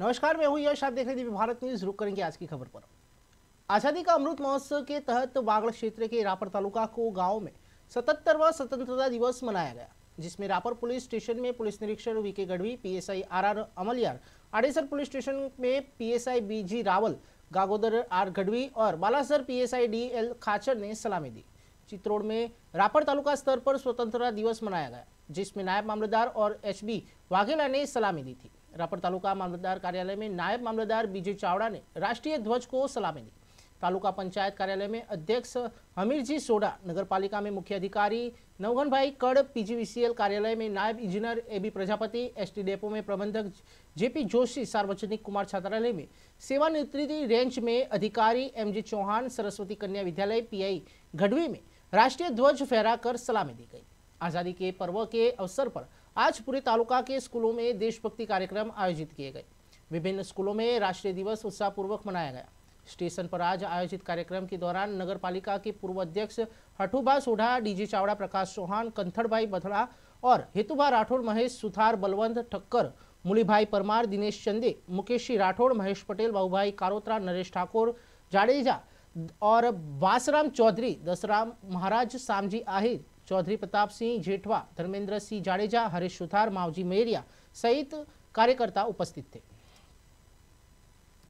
नमस्कार मैं हूँ यश आप देख रहे हैं भारत न्यूज रुक करेंगे आज की खबर पर आजादी का अमृत महोत्सव के तहत बागड़ क्षेत्र के रापर तालुका को गांव में सतहत्तरवा स्वतंत्रता दिवस मनाया गया जिसमें रापर पुलिस स्टेशन में पुलिस निरीक्षक V K Gadhvi PSI RR Amliyar Adesar police station में PSI BG Raval Gagodar R Gadhvi और बालासर पीएसआई डीएल खाचर ने सलामी दी चित्रोड़ में रापर तालुका स्तर पर स्वतंत्रता दिवस मनाया गया जिसमें नायब मामलेदार और एचबी वाघेला ने सलामी दी थी रापर तालुका मामलेदार कार्यालय में नायब मामलेदार बीजे चावड़ा ने राष्ट्रीय ध्वज को सलामी दी तालुका पंचायत कार्यालय में अध्यक्ष हमीरजी सोडा नगर पालिका में मुख्य अधिकारी नवघन भाई कड़ पीजीवीसीएल कार्यालय में नायब engineer A B Prajapati ST depot में प्रबंधक जेपी जोशी सार्वजनिक कुमार छात्रालय में सेवानिवृत्ति रेंज में अधिकारी एम जी चौहान सरस्वती कन्या विद्यालय पीआई गढ़वी में राष्ट्रीय ध्वज फहराकर सलामी दी गई आज़ादी के पर्व के अवसर पर आज पूरे तालुका के स्कूलों में देशभक्ति कार्यक्रम आयोजित किए गए विभिन्न स्कूलों में राष्ट्रीय दिवस उत्साहपूर्वक मनाया गया स्टेशन पर आज आयोजित कार्यक्रम के दौरान नगर पालिका के पूर्व अध्यक्ष हठूभा सोढ़ा डीजे चावड़ा प्रकाश चौहान कंथड़भाई बथड़ा और हेतुभा राठौड़ महेश सुथार बलवंत ठक्कर मुलीभाई परमार दिनेश चंदे मुकेशी राठौड़ महेश पटेल बाबूभाई कारोत्रा नरेश ठाकुर जाडेजा और बासराम चौधरी दसराम महाराज सामजी आहिर चौधरी प्रताप सिंह जेठवा धर्मेंद्र सिंह जाडेजा हरीश सुथार मावजी मेरिया सहित कार्यकर्ता उपस्थित थे